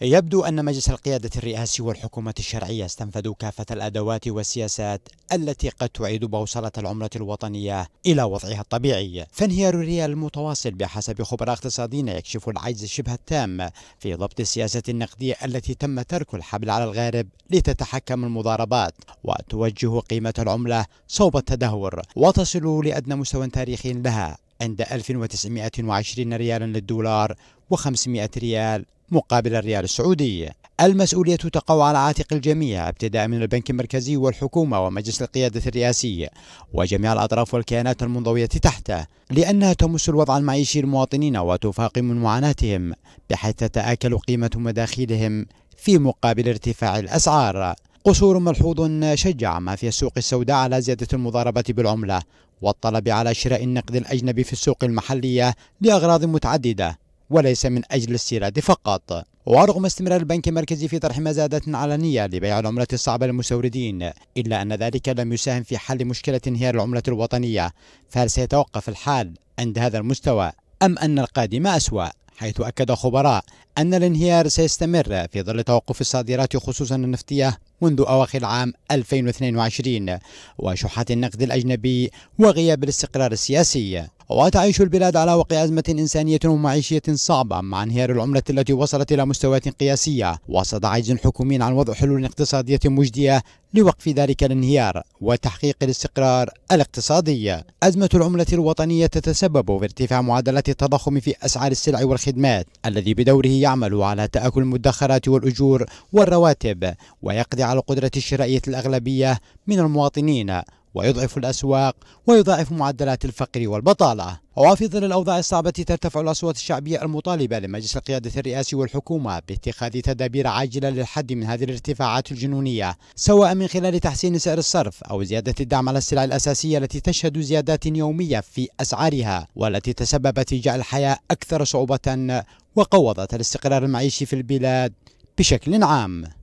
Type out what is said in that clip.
يبدو أن مجلس القيادة الرئاسي والحكومة الشرعية استنفذوا كافة الأدوات والسياسات التي قد تعيد بوصلة العملة الوطنية إلى وضعها الطبيعي فانهيار الريال المتواصل بحسب خبراء اقتصاديين يكشف العجز شبه التام في ضبط السياسة النقدية التي تم ترك الحبل على الغارب لتتحكم المضاربات وتوجه قيمة العملة صوب التدهور وتصل لأدنى مستوى تاريخي لها عند 1920 ريالا للدولار و500 ريال مقابل الريال السعودي المسؤولية تقع على عاتق الجميع ابتداء من البنك المركزي والحكومة ومجلس القيادة الرئاسي وجميع الأطراف والكيانات المنضوية تحته لأنها تمس الوضع المعيشي للمواطنين وتفاقم من معاناتهم بحيث تتآكل قيمة مداخيلهم في مقابل ارتفاع الأسعار قصور ملحوظ شجع ما في السوق السوداء على زيادة المضاربة بالعملة والطلب على شراء النقد الأجنبي في السوق المحلية لأغراض متعددة وليس من أجل الاستيراد فقط ورغم استمرار البنك المركزي في طرح مزادات علنية لبيع العملة الصعبة للمستوردين إلا أن ذلك لم يساهم في حل مشكلة انهيار العملة الوطنية فهل سيتوقف الحال عند هذا المستوى أم أن القادم أسوأ؟ حيث أكد خبراء أن الانهيار سيستمر في ظل توقف الصادرات خصوصا النفطية منذ أواخر عام 2022 وشحات النقد الأجنبي وغياب الاستقرار السياسي وتعيش البلاد على وقع أزمة إنسانية ومعيشية صعبة مع انهيار العملة التي وصلت إلى مستويات قياسية وسط عجز حكومي عن وضع حلول اقتصادية مجدية لوقف ذلك الانهيار وتحقيق الاستقرار الاقتصادي أزمة العملة الوطنية تتسبب في ارتفاع معدلات التضخم في أسعار السلع والخدمات الذي بدوره يعمل على تآكل المدخرات والأجور والرواتب ويقضي على قدرة الشرائية الأغلبية من المواطنين ويضعف الأسواق ويضاعف معدلات الفقر والبطالة وفي ظل الأوضاع الصعبة ترتفع الأصوات الشعبية المطالبة لمجلس القيادة الرئاسي والحكومة باتخاذ تدابير عاجلة للحد من هذه الارتفاعات الجنونية سواء من خلال تحسين سعر الصرف أو زيادة الدعم على السلع الأساسية التي تشهد زيادات يومية في أسعارها والتي تسببت في جعل الحياة أكثر صعوبة وقوضت الاستقرار المعيشي في البلاد بشكل عام